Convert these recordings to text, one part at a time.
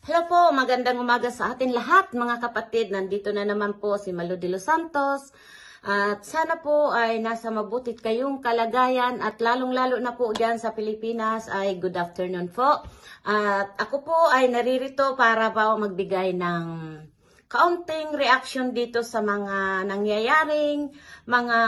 Hello po, magandang umaga sa atin lahat mga kapatid. Nandito na naman po si Malo de Los Santos. At sana po ay nasa mabutit kayong kalagayan at lalong-lalo na po dyan sa Pilipinas ay good afternoon po. At ako po ay naririto para po magbigay ng kaunting reaction dito sa mga nangyayaring mga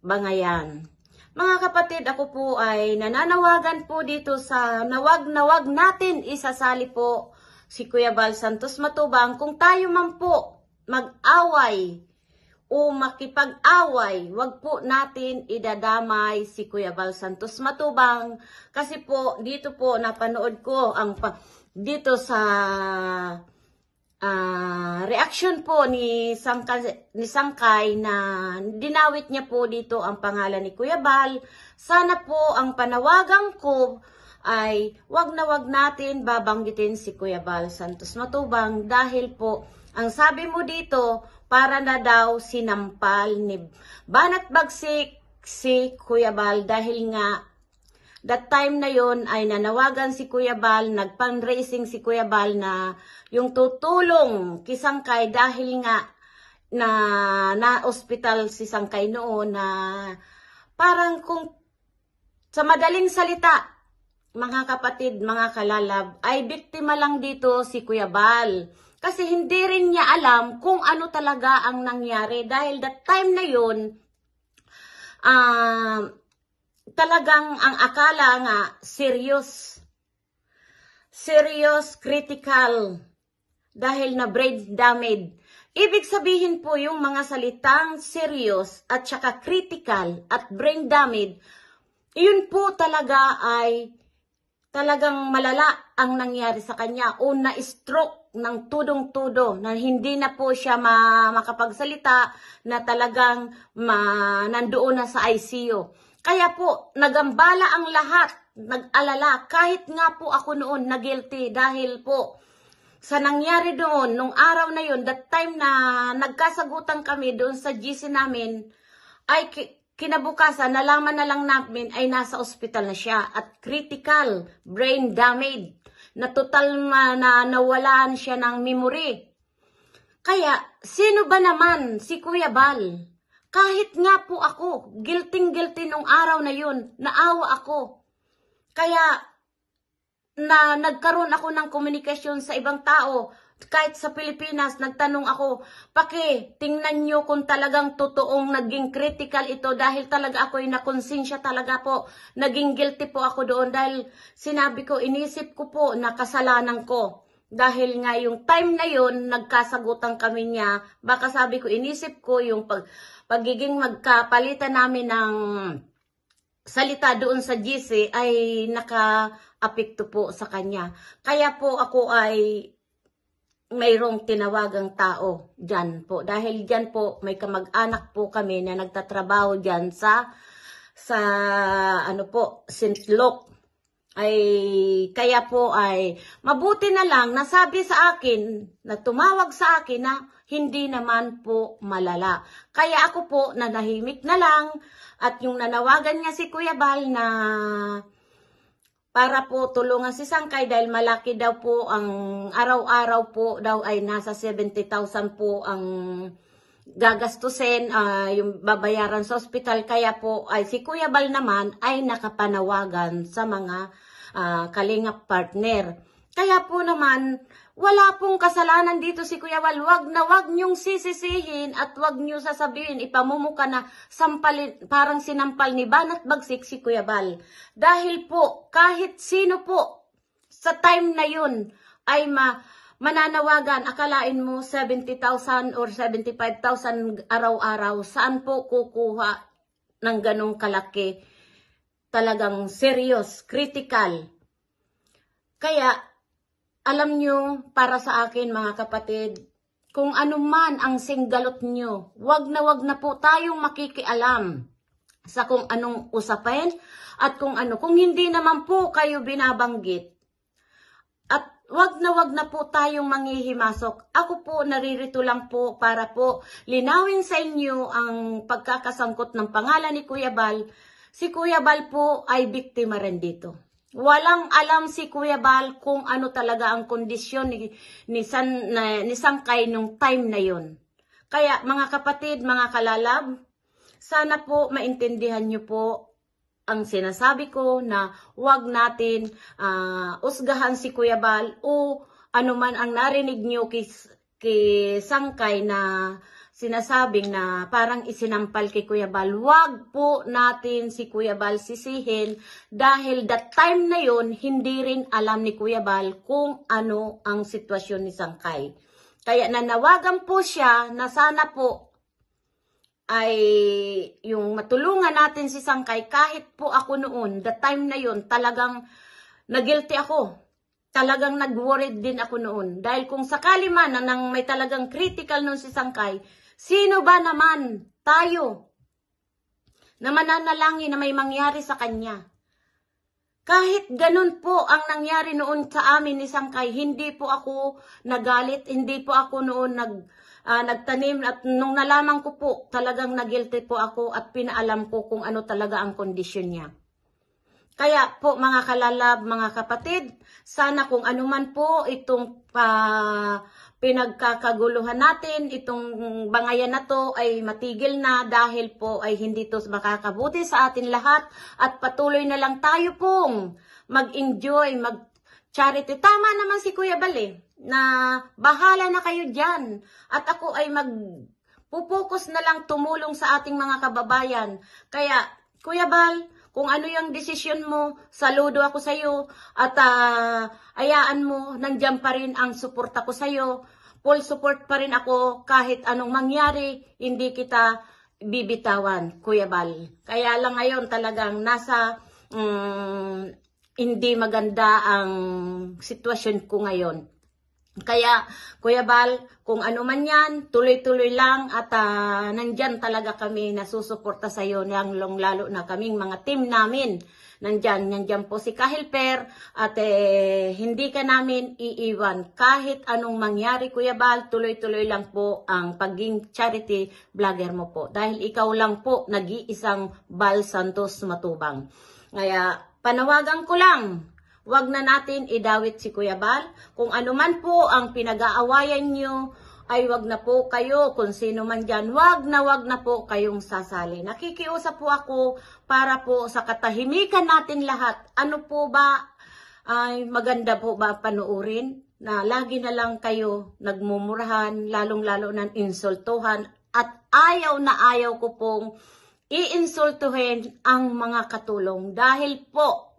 bangayan. Mga kapatid, ako po ay nananawagan po dito sa nawag-nawag natin isasali po si Kuya Bal Santos Matubang, kung tayo man po mag-away o makipag-away, wag po natin idadamay si Kuya Bal Santos Matubang kasi po dito po napanood ko ang dito sa uh, ah, reaction po ni Sangkay, ni Sangkay na dinawit niya po dito ang pangalan ni Kuya Bal. Sana po ang panawagan ko ay wag na wag natin babanggitin si Kuya Bal Santos Matubang dahil po ang sabi mo dito para na daw sinampal ni Banat Bagsik si Kuya Bal dahil nga That time na yon ay nanawagan si Kuya Bal, nag-fundraising si Kuya Bal na yung tutulong kisangkay dahil nga na na-hospital si Sangkay noon na parang kung sa madaling salita mga kapatid, mga kalalab, ay biktima lang dito si Kuya Bal. Kasi hindi rin niya alam kung ano talaga ang nangyari. Dahil that time na yun, uh, talagang ang akala nga, serious. Serious, critical. Dahil na brain damage. Ibig sabihin po yung mga salitang serious at saka critical at brain damage, yun po talaga ay talagang malala ang nangyari sa kanya o na-stroke ng tudong-tudo na hindi na po siya ma makapagsalita na talagang ma nandoon na sa ICU. Kaya po, nagambala ang lahat, nag-alala, kahit nga po ako noon na guilty dahil po sa nangyari doon, nung araw na yon that time na nagkasagutan kami doon sa GC namin, ay Kinabukasan, nalaman na lang namin ay nasa ospital na siya at critical brain damage na total na nawalan siya ng memory. Kaya, sino ba naman si Kuya Bal? Kahit nga po ako, guilty-guilty nung araw na yun, naawa ako. Kaya, na nagkaroon ako ng komunikasyon sa ibang tao kahit sa Pilipinas, nagtanong ako, Paki, tingnan nyo kung talagang totoong naging critical ito dahil talaga ako ay nakonsensya talaga po. Naging guilty po ako doon dahil sinabi ko, inisip ko po na kasalanan ko. Dahil nga yung time na yon nagkasagutan kami niya, baka sabi ko, inisip ko yung pag, pagiging magkapalitan namin ng salita doon sa GC ay nakaapekto po sa kanya. Kaya po ako ay mayroong tinawagang tao dyan po. Dahil dyan po, may kamag-anak po kami na nagtatrabaho dyan sa, sa ano po, St. Luke. Ay, kaya po ay, mabuti na lang nasabi sa akin, na tumawag sa akin na hindi naman po malala. Kaya ako po, nanahimik na lang at yung nanawagan niya si Kuya Bal na para po tulungan si Sangkay dahil malaki daw po ang araw-araw po daw ay nasa 70,000 po ang gagastusin uh, yung babayaran sa ospital kaya po ay si Kuya Bal naman ay nakapanawagan sa mga uh, kalingap partner. Kaya po naman wala pong kasalanan dito si Kuya Wal. Wag na wag niyong sisisihin at wag niyo sasabihin, ipamumuka na sampalin, parang sinampal ni Banat Bagsik si Kuya Bal. Dahil po, kahit sino po sa time na yun ay ma mananawagan, akalain mo 70,000 or 75,000 araw-araw, saan po kukuha ng ganong kalaki? Talagang serious, critical. Kaya, alam nyo, para sa akin mga kapatid, kung anuman ang singgalot nyo, wag na wag na po tayong makikialam sa kung anong usapin at kung ano. Kung hindi naman po kayo binabanggit, at wag na wag na po tayong manghihimasok. Ako po naririto lang po para po linawin sa inyo ang pagkakasangkot ng pangalan ni Kuya Bal. Si Kuya Bal po ay biktima rin dito. Walang alam si Kuya Bal kung ano talaga ang kondisyon ni, ni, San, na, ni Sangkay nung time na yon. Kaya mga kapatid, mga kalalab, sana po maintindihan nyo po ang sinasabi ko na wag natin uh, usgahan si Kuya Bal o anuman ang narinig nyo kay, kay Sangkay na sinasabing na parang isinampal kay Kuya Bal. Huwag po natin si Kuya Bal sisihin dahil that time na yon hindi rin alam ni Kuya Bal kung ano ang sitwasyon ni Sangkay. Kaya nanawagan po siya na sana po ay yung matulungan natin si Sangkay kahit po ako noon, the time na yon talagang nagilty ako talagang nag-worried din ako noon. Dahil kung sakali man na nang may talagang critical noon si Sangkay, Sino ba naman tayo na mananalangin na may mangyari sa Kanya? Kahit ganun po ang nangyari noon sa amin ni Sangkay, hindi po ako nagalit, hindi po ako noon nag, uh, nagtanim at nung nalaman ko po, talagang nagilty po ako at pinaalam ko kung ano talaga ang kondisyon niya. Kaya po mga kalalab, mga kapatid, sana kung anuman po itong uh, pinagkakaguluhan natin, itong bangayan na to ay matigil na dahil po ay hindi to makakabuti sa atin lahat at patuloy na lang tayo pong mag-enjoy, mag-charity. Tama naman si Kuya Bale na bahala na kayo dyan at ako ay mag pupokus na lang tumulong sa ating mga kababayan. Kaya, Kuya Bal, kung ano yung desisyon mo, saludo ako sa iyo at uh, ah, ayaan mo, nandiyan pa rin ang suporta ko sa iyo. Full support pa rin ako kahit anong mangyari, hindi kita bibitawan, Kuya Bal. Kaya lang ngayon talagang nasa um, hindi maganda ang sitwasyon ko ngayon. Kaya, Kuya Bal, kung ano man yan, tuloy-tuloy lang at uh, nandyan talaga kami nasusuporta sa iyo ng lalo na kaming mga team namin. Nandyan, nandyan po si Kahilper at eh, hindi ka namin iiwan. Kahit anong mangyari, Kuya Bal, tuloy-tuloy lang po ang pagiging charity vlogger mo po. Dahil ikaw lang po nag-iisang Bal Santos Matubang. Kaya, panawagan ko lang wag na natin idawit si Kuya Bal. Kung ano man po ang pinag-aawayan nyo, ay wag na po kayo kung sino man dyan, wag na wag na po kayong sasali. Nakikiusap po ako para po sa katahimikan natin lahat. Ano po ba ay maganda po ba panuurin? Na lagi na lang kayo nagmumurahan, lalong-lalo ng insultuhan at ayaw na ayaw ko pong iinsultuhin ang mga katulong dahil po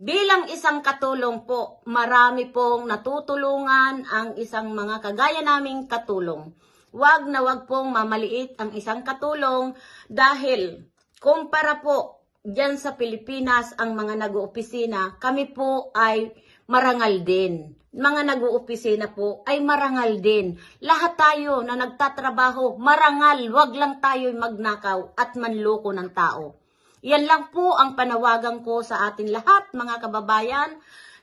Bilang isang katulong po, marami pong natutulungan ang isang mga kagaya naming katulong. Huwag na wag pong mamaliit ang isang katulong dahil kumpara po dyan sa Pilipinas ang mga nag-uopisina, kami po ay marangal din. Mga nag-uopisina po ay marangal din. Lahat tayo na nagtatrabaho, marangal, wag lang tayo magnakaw at manloko ng tao. Yan lang po ang panawagan ko sa atin lahat mga kababayan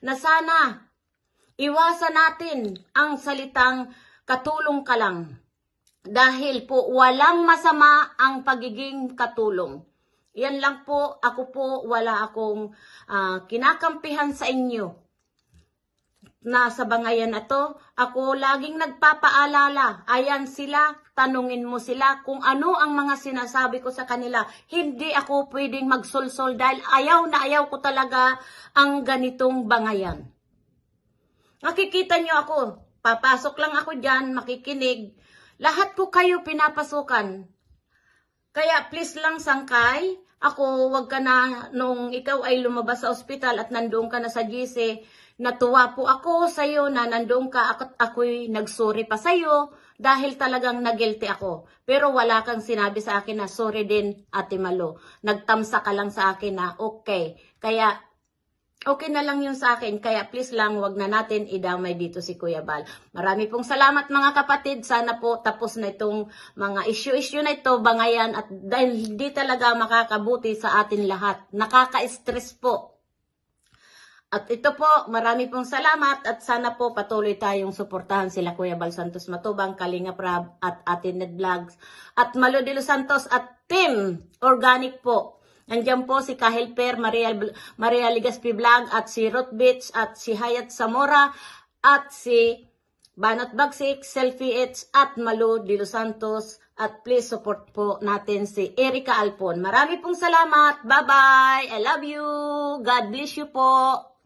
na sana iwasan natin ang salitang katulong ka lang. Dahil po walang masama ang pagiging katulong. Yan lang po, ako po wala akong uh, kinakampihan sa inyo Nasa bangayan na to, ako laging nagpapaalala, ayan sila, tanungin mo sila kung ano ang mga sinasabi ko sa kanila. Hindi ako pwedeng magsulsol dahil ayaw na ayaw ko talaga ang ganitong bangayan. Nakikita niyo ako, papasok lang ako dyan, makikinig. Lahat ko kayo pinapasukan. Kaya please lang sangkay, ako wag ka na nung ikaw ay lumabas sa ospital at nandoon ka na sa GC, Natuwa po ako sa iyo na nandoon ka ako, ako'y nagsorry pa sa iyo dahil talagang nagilty ako. Pero wala kang sinabi sa akin na sorry din, Ate Malo. Nagtamsa ka lang sa akin na okay. Kaya okay na lang yun sa akin. Kaya please lang, wag na natin idamay dito si Kuya Bal. Marami pong salamat mga kapatid. Sana po tapos na itong mga issue-issue na ito, bangayan. At dahil hindi talaga makakabuti sa atin lahat. Nakaka-stress po at ito po, marami pong salamat at sana po patuloy tayong suportahan sila Kuya Bal Santos Matubang, Kalinga Prab at Atin Ned Vlogs at Malo de Los Santos at Team Organic po. Andiyan po si Kahelper, Per, Maria, Maria Ligaspi Vlog at si Ruth Beach at si Hayat Zamora at si Banat Bagsik, Selfie H at Malo de Los Santos at please support po natin si Erika Alpon. Marami pong salamat. Bye-bye. I love you. God bless you po.